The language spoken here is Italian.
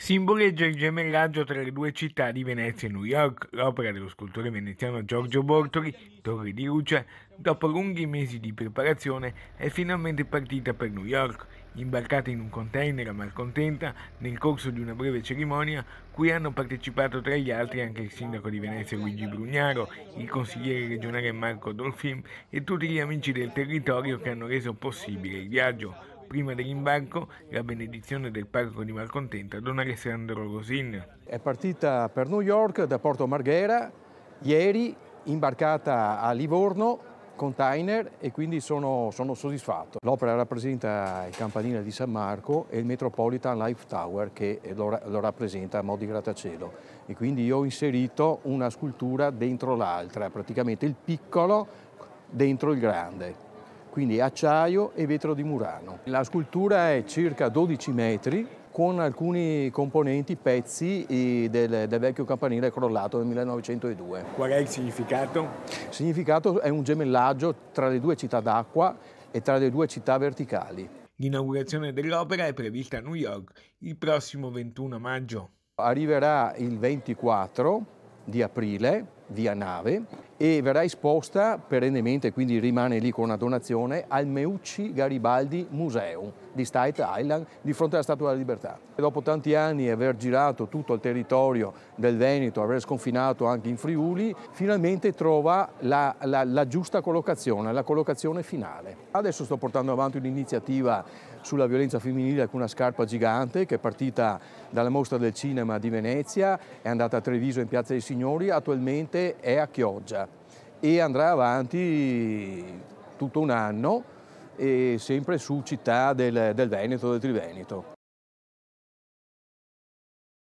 Simboleggia il gemellaggio tra le due città di Venezia e New York. L'opera dello scultore veneziano Giorgio Bortoli, Torre di Luce, dopo lunghi mesi di preparazione, è finalmente partita per New York. Imbarcata in un container a malcontenta nel corso di una breve cerimonia cui hanno partecipato tra gli altri anche il sindaco di Venezia Luigi Brugnaro, il consigliere regionale Marco Dolfin e tutti gli amici del territorio che hanno reso possibile il viaggio prima dell'imbarco la benedizione del parco di Malcontenta, Don Alessandro Rosin. È partita per New York da Porto Marghera, ieri imbarcata a Livorno, container e quindi sono, sono soddisfatto. L'opera rappresenta il campanile di San Marco e il Metropolitan Life Tower che lo, lo rappresenta a modo di grattacielo e quindi io ho inserito una scultura dentro l'altra, praticamente il piccolo dentro il grande quindi acciaio e vetro di Murano. La scultura è circa 12 metri con alcuni componenti, pezzi eh, del, del, vecchio campanile crollato nel 1902. Qual è il significato? Il significato è un gemellaggio tra le due città d'acqua e tra le due città verticali. L'inaugurazione dell'opera è prevista a New York il prossimo 21 maggio. Arriverà il 24 di aprile via nave e verrà esposta perennemente, quindi rimane lì con una donazione, al Meucci Garibaldi Museum di State Island di fronte alla Statua della Libertà. E dopo tanti anni aver girato tutto il territorio del Veneto, aver sconfinato anche in Friuli, finalmente trova la, la, la giusta collocazione, la collocazione finale. Adesso sto portando avanti un'iniziativa sulla violenza femminile con una scarpa gigante che è partita dalla mostra del cinema di Venezia, è andata a Treviso in Piazza dei Signori, attualmente è a Chioggia e andrà avanti tutto un anno e sempre su città del, del Veneto, del Triveneto.